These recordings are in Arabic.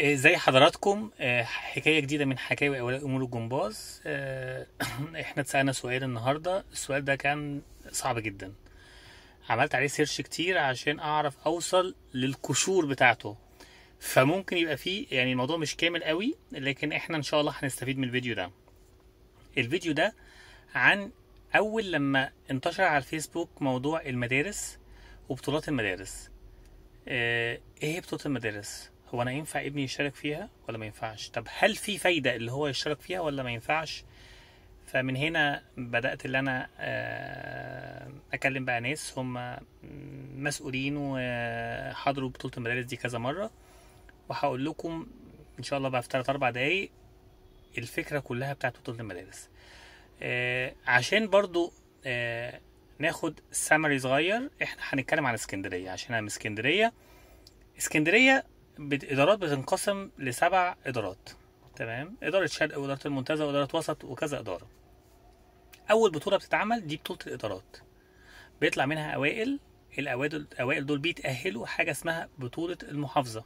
آه، زي حضراتكم آه، حكاية جديدة من حكاوي أولاء أمور الجمباز آه، احنا اتسألنا سؤال النهاردة السؤال ده كان صعب جدا عملت عليه سيرش كتير عشان أعرف أوصل للقشور بتاعته فممكن يبقى فيه يعني الموضوع مش كامل قوي لكن احنا إن شاء الله هنستفيد من الفيديو ده الفيديو ده عن أول لما انتشر على الفيسبوك موضوع المدارس وبطولات المدارس ايه هي بطولة المدارس؟ هو انا ينفع ابني يشارك فيها ولا ما ينفعش طب هل في فايده اللي هو يشارك فيها ولا ما ينفعش فمن هنا بدات اللي انا آه، اكلم بقى ناس هم مسؤولين وحضروا بطوله المدارس دي كذا مره وهقول لكم ان شاء الله بقى في 3 4 دقايق الفكره كلها بتاعت بطوله المدارس آه، عشان برضو آه، ناخد سمري صغير احنا هنتكلم عن اسكندريه عشان انا من اسكندريه اسكندريه الادارات ادارات بتنقسم لسبع ادارات تمام اداره شرق واداره المنتزه واداره وسط وكذا اداره اول بطوله بتتعمل دي بطوله الادارات بيطلع منها اوائل الاوائل دول بيتاهلوا حاجه اسمها بطوله المحافظه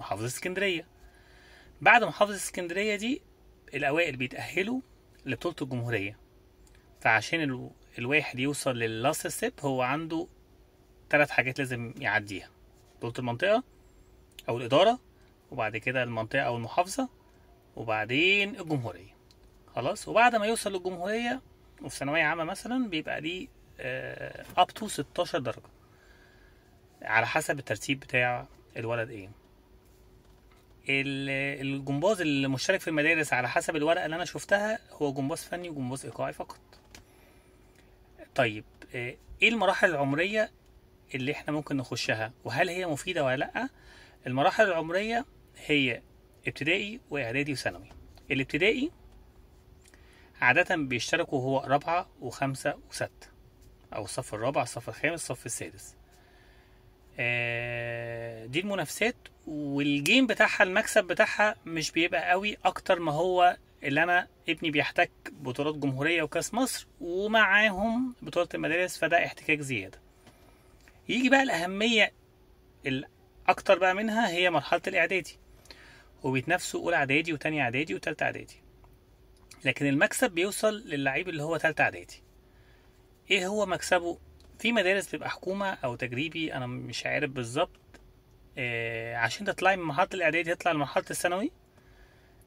محافظه اسكندريه بعد محافظه اسكندريه دي الاوائل بيتاهلوا لبطوله الجمهوريه فعشان ال... الواحد يوصل للاست ستيب هو عنده ثلاث حاجات لازم يعديها بطوله المنطقه او الاداره وبعد كده المنطقه او المحافظه وبعدين الجمهوريه خلاص وبعد ما يوصل للجمهوريه وفي ثانويه عامه مثلا بيبقى ليه اب تو 16 درجه على حسب الترتيب بتاع الولد ايه الجمباز المشترك في المدارس على حسب الورقه اللي انا شفتها هو جمباز فني وجمباز ايقاعي فقط طيب آه، ايه المراحل العمريه اللي احنا ممكن نخشها وهل هي مفيده ولا لا المراحل العمرية هي ابتدائي واعدادي وثانوي الابتدائي عادة بيشتركوا هو رابعة وخمسة وستة أو الصف الرابع الصف الخامس الصف السادس آه، دي المنافسات والجيم بتاعها المكسب بتاعها مش بيبقى قوي أكتر ما هو اللي أنا ابني بيحتك بطولات جمهورية وكاس مصر ومعاهم بطولة المدارس فده احتكاك زيادة يجي بقى الأهمية اكتر بقى منها هي مرحله الاعدادي وبيتنافسوا اولى اعدادي وتانية اعدادي وتالتة اعدادي لكن المكسب بيوصل للعيب اللي هو تالتة اعدادي ايه هو مكسبه في مدارس بيبقى حكومه او تجريبي انا مش عارف بالظبط آه عشان تطلعي من مرحله الاعدادي تطلع لمرحله الثانوي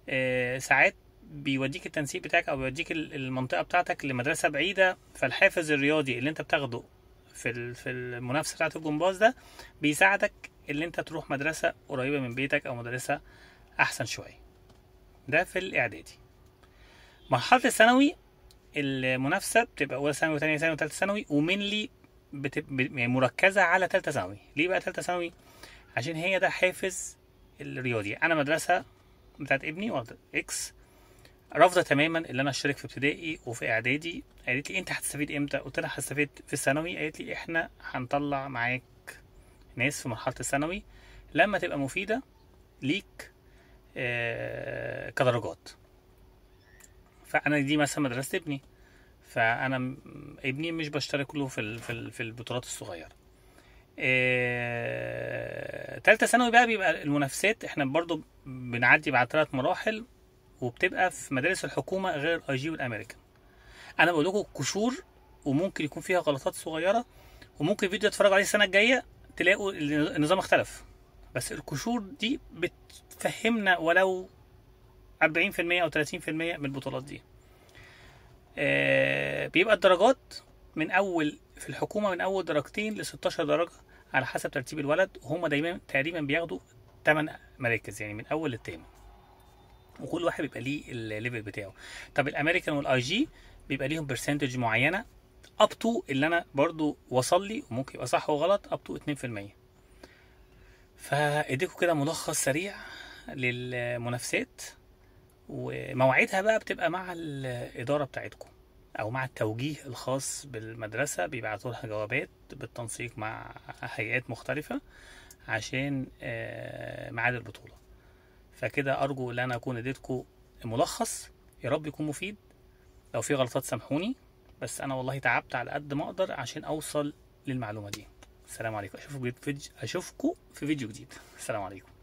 آه ساعات بيوديك التنسيق بتاعك او بيوديك المنطقه بتاعتك لمدرسه بعيده فالحافز الرياضي اللي انت بتاخده في في المنافسه بتاعه الجمباز ده بيساعدك اللي انت تروح مدرسة قريبة من بيتك او مدرسة احسن شوية ده في الاعدادي مرحلة الثانوي المنافسة بتبقى أولى ثانوي وتانية ثانوي وتالتة ثانوي ومنلي بتب... يعني مركزة على تالتة ثانوي ليه بقى تالتة ثانوي عشان هي ده حافز الرياضي أنا مدرسة بتاعت ابني إكس رافضة تماما اللي أنا أشترك في ابتدائي وفي إعدادي قالت لي أنت هتستفيد إمتى؟ قلت لها هستفيد في الثانوي قالت لي إحنا هنطلع معاك ناس في مرحله الثانوي لما تبقى مفيده ليك آه، كدرجات فانا دي مثلا مدرسه ابني فانا ابني مش بشترك له في في البطولات الصغيره آه، تالتة ثانوي بقى بيبقى المنافسات احنا برضو بنعدي بعد ثلاث مراحل وبتبقى في مدارس الحكومة غير الاي جي والامريكان انا بقول لكم قشور وممكن يكون فيها غلطات صغيرة وممكن فيديو اتفرج عليه السنة الجاية تلاقوا النظام اختلف بس القشور دي بتفهمنا ولو 40% او 30% من البطولات دي آه، بيبقى الدرجات من اول في الحكومه من اول درجتين ل 16 درجه على حسب ترتيب الولد وهم دايما تقريبا بياخدوا 8 مراكز يعني من اول للتامن وكل واحد بيبقى ليه الليفل بتاعه طب الامريكان والاي جي بيبقى ليهم برسنتج معينه اب تو اللي انا برضو وصل لي وممكن يبقى صح وغلط اب تو 2% فاديكوا كده ملخص سريع للمنافسات ومواعيدها بقى بتبقى مع الاداره بتاعتكم او مع التوجيه الخاص بالمدرسه بيبعتوا لها جوابات بالتنسيق مع هيئات مختلفه عشان آه، ميعاد البطوله فكده ارجو ان انا اكون اديتكم ملخص يا رب يكون مفيد لو في غلطات سامحوني بس انا والله تعبت على قد ما اقدر عشان اوصل للمعلومه دي السلام عليكم اشوفكم في في فيديو جديد السلام عليكم